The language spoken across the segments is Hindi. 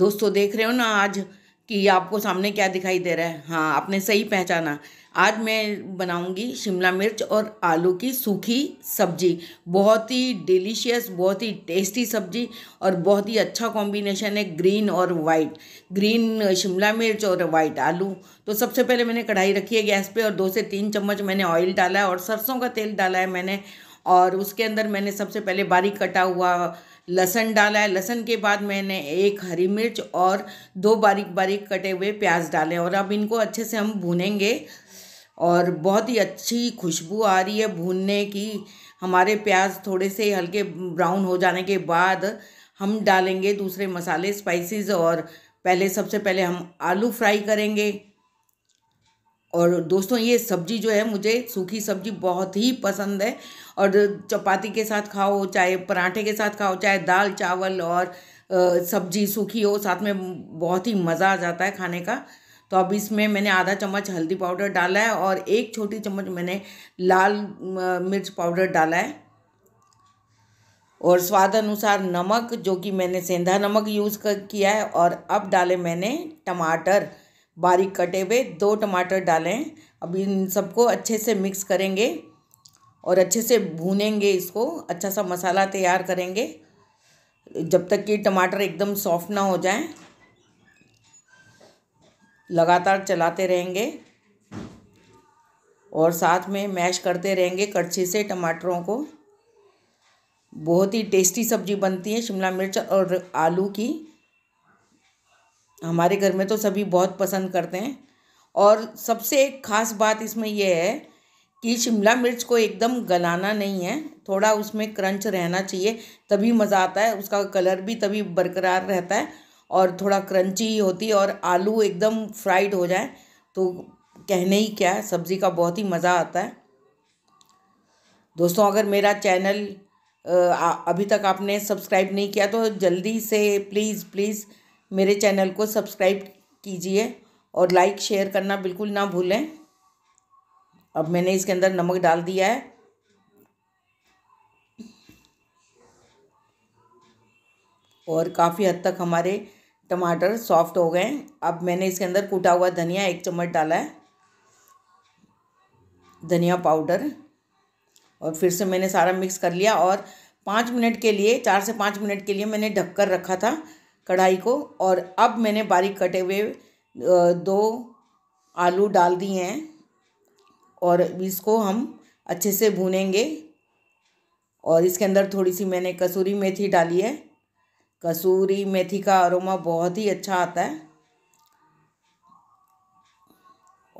दोस्तों देख रहे हो ना आज कि आपको सामने क्या दिखाई दे रहा है हाँ आपने सही पहचाना आज मैं बनाऊंगी शिमला मिर्च और आलू की सूखी सब्जी बहुत ही डिलीशियस बहुत ही टेस्टी सब्जी और बहुत ही अच्छा कॉम्बिनेशन है ग्रीन और वाइट ग्रीन शिमला मिर्च और वाइट आलू तो सबसे पहले मैंने कढ़ाई रखी है गैस पे और दो से तीन चम्मच मैंने ऑयल डाला है और सरसों का तेल डाला है मैंने और उसके अंदर मैंने सबसे पहले बारीक कटा हुआ लहसन डाला है लहसन के बाद मैंने एक हरी मिर्च और दो बारीक बारीक कटे हुए प्याज डाले और अब इनको अच्छे से हम भूनेंगे और बहुत ही अच्छी खुशबू आ रही है भूनने की हमारे प्याज थोड़े से हल्के ब्राउन हो जाने के बाद हम डालेंगे दूसरे मसाले स्पाइसेस और पहले सबसे पहले हम आलू फ्राई करेंगे और दोस्तों ये सब्जी जो है मुझे सूखी सब्जी बहुत ही पसंद है और चपाती के साथ खाओ चाहे पराठे के साथ खाओ चाहे दाल चावल और सब्जी सूखी हो साथ में बहुत ही मज़ा आ जाता है खाने का तो अब इसमें मैंने आधा चम्मच हल्दी पाउडर डाला है और एक छोटी चम्मच मैंने लाल मिर्च पाउडर डाला है और स्वाद अनुसार नमक जो कि मैंने सेंधा नमक यूज़ कर किया है और अब डाले मैंने टमाटर बारीक कटे हुए दो टमाटर डालें अब इन सबको अच्छे से मिक्स करेंगे और अच्छे से भूनेंगे इसको अच्छा सा मसाला तैयार करेंगे जब तक कि टमाटर एकदम सॉफ्ट ना हो जाएं लगातार चलाते रहेंगे और साथ में मैश करते रहेंगे कड़छी से टमाटरों को बहुत ही टेस्टी सब्जी बनती है शिमला मिर्च और आलू की हमारे घर में तो सभी बहुत पसंद करते हैं और सबसे एक ख़ास बात इसमें यह है कि शिमला मिर्च को एकदम गलाना नहीं है थोड़ा उसमें क्रंच रहना चाहिए तभी मज़ा आता है उसका कलर भी तभी बरकरार रहता है और थोड़ा क्रंची होती है और आलू एकदम फ्राइड हो जाए तो कहने ही क्या है सब्ज़ी का बहुत ही मज़ा आता है दोस्तों अगर मेरा चैनल अभी तक आपने सब्सक्राइब नहीं किया तो जल्दी से प्लीज़ प्लीज़ मेरे चैनल को सब्सक्राइब कीजिए और लाइक शेयर करना बिल्कुल ना भूलें अब मैंने इसके अंदर नमक डाल दिया है और काफ़ी हद तक हमारे टमाटर सॉफ्ट हो गए अब मैंने इसके अंदर कूटा हुआ धनिया एक चम्मच डाला है धनिया पाउडर और फिर से मैंने सारा मिक्स कर लिया और पाँच मिनट के लिए चार से पाँच मिनट के लिए मैंने ढककर रखा था कढ़ाई को और अब मैंने बारीक कटे हुए दो आलू डाल दिए हैं और इसको हम अच्छे से भूनेंगे और इसके अंदर थोड़ी सी मैंने कसूरी मेथी डाली है कसूरी मेथी का अरोमा बहुत ही अच्छा आता है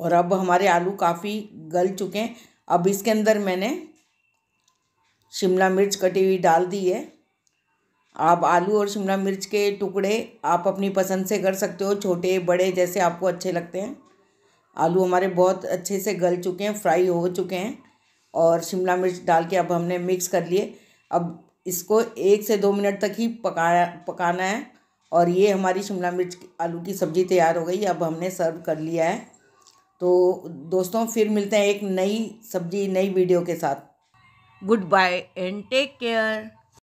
और अब हमारे आलू काफ़ी गल चुके हैं अब इसके अंदर मैंने शिमला मिर्च कटी हुई डाल दी है आप आलू और शिमला मिर्च के टुकड़े आप अपनी पसंद से कर सकते हो छोटे बड़े जैसे आपको अच्छे लगते हैं आलू हमारे बहुत अच्छे से गल चुके हैं फ्राई हो चुके हैं और शिमला मिर्च डाल के अब हमने मिक्स कर लिए अब इसको एक से दो मिनट तक ही पकाया पकाना है और ये हमारी शिमला मिर्च आलू की सब्ज़ी तैयार हो गई अब हमने सर्व कर लिया है तो दोस्तों फिर मिलते हैं एक नई सब्ज़ी नई वीडियो के साथ good bye and take care